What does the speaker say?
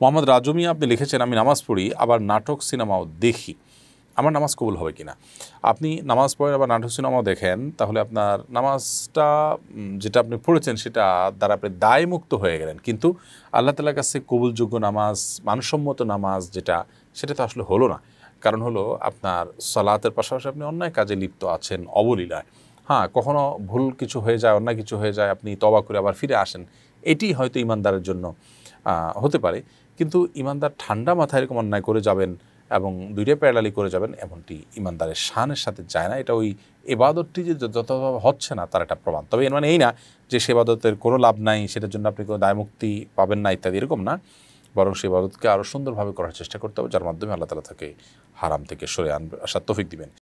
মোহাম্মদ রাজমিয়া আপনি লিখেছেন আমি নামাজ পড়ি আবার নাটক সিনেমাও দেখি আমার নামাজ কবুল হবে কি না আপনি নামাজ পড়েন আবার নাটক সিনেমাও দেখেন তাহলে আপনার নামাজটা যেটা আপনি পড়েছেন সেটা দ্বারা আপনি দায়মুক্ত হয়ে গেলেন কিন্তু আল্লাহ তালার কাছে কবুলযোগ্য নামাজ মানসম্মত নামাজ যেটা সেটা তো আসলে হলো না কারণ হলো আপনার সলাতের পাশাপাশি আপনি অন্যায় কাজে লিপ্ত আছেন অবলীলায় হ্যাঁ কখনো ভুল কিছু হয়ে যায় অন্যায় কিছু হয়ে যায় আপনি তবা করে আবার ফিরে আসেন এটি হয়তো ইমানদারের জন্য হতে পারে কিন্তু ইমানদার ঠান্ডা মাথায় এরকম অন্যায় করে যাবেন এবং দুইটা প্যারালি করে যাবেন এমনটি ইমানদারের শানের সাথে যায় না এটা ওই এবাদতটি যে যতভাবে হচ্ছে না তার একটা প্রমাণ তবে এর মানে এই না যে সে এবাদতের কোনো লাভ নাই সেটার জন্য আপনি কোনো দায়মুক্তি পাবেন না ইত্যাদি এরকম না বরং সে ইবাদতকে আরও সুন্দরভাবে করার চেষ্টা করতে হবে যার মাধ্যমে আল্লাহ তালা তাকে হারাম থেকে সরে আনবে আসার তফিক দিবেন